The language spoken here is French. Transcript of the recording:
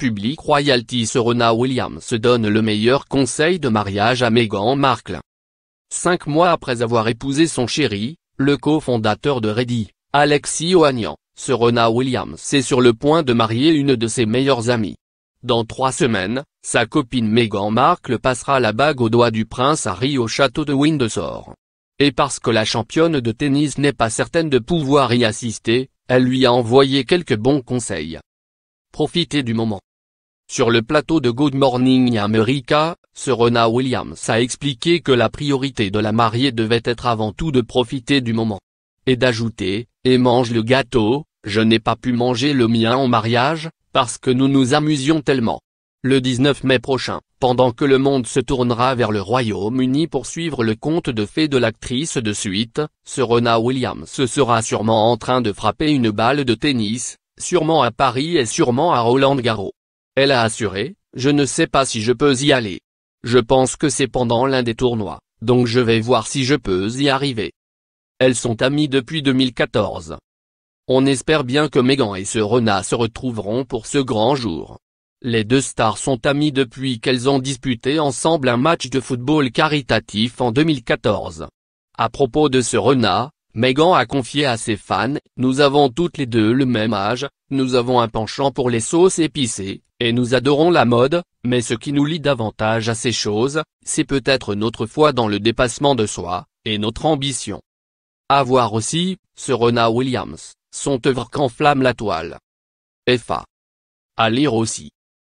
Public Royalty Serena Williams se donne le meilleur conseil de mariage à Meghan Markle. Cinq mois après avoir épousé son chéri, le cofondateur de Ready, Alexis Ohanian, Serena Williams est sur le point de marier une de ses meilleures amies. Dans trois semaines, sa copine Meghan Markle passera la bague au doigt du prince Harry au château de Windsor. Et parce que la championne de tennis n'est pas certaine de pouvoir y assister, elle lui a envoyé quelques bons conseils. Profitez du moment. Sur le plateau de Good Morning America, Serena Williams a expliqué que la priorité de la mariée devait être avant tout de profiter du moment. Et d'ajouter, et mange le gâteau, je n'ai pas pu manger le mien en mariage, parce que nous nous amusions tellement. Le 19 mai prochain, pendant que le monde se tournera vers le Royaume-Uni pour suivre le conte de fées de l'actrice de suite, Serena Williams sera sûrement en train de frapper une balle de tennis, sûrement à Paris et sûrement à Roland Garros. Elle a assuré, je ne sais pas si je peux y aller. Je pense que c'est pendant l'un des tournois, donc je vais voir si je peux y arriver. Elles sont amies depuis 2014. On espère bien que Megan et ce renard se retrouveront pour ce grand jour. Les deux stars sont amies depuis qu'elles ont disputé ensemble un match de football caritatif en 2014. À propos de ce renard Megan a confié à ses fans, nous avons toutes les deux le même âge, nous avons un penchant pour les sauces épicées, et nous adorons la mode, mais ce qui nous lie davantage à ces choses, c'est peut-être notre foi dans le dépassement de soi, et notre ambition. À voir aussi, Serena Williams, son œuvre qu'enflamme la toile. FA. À lire aussi.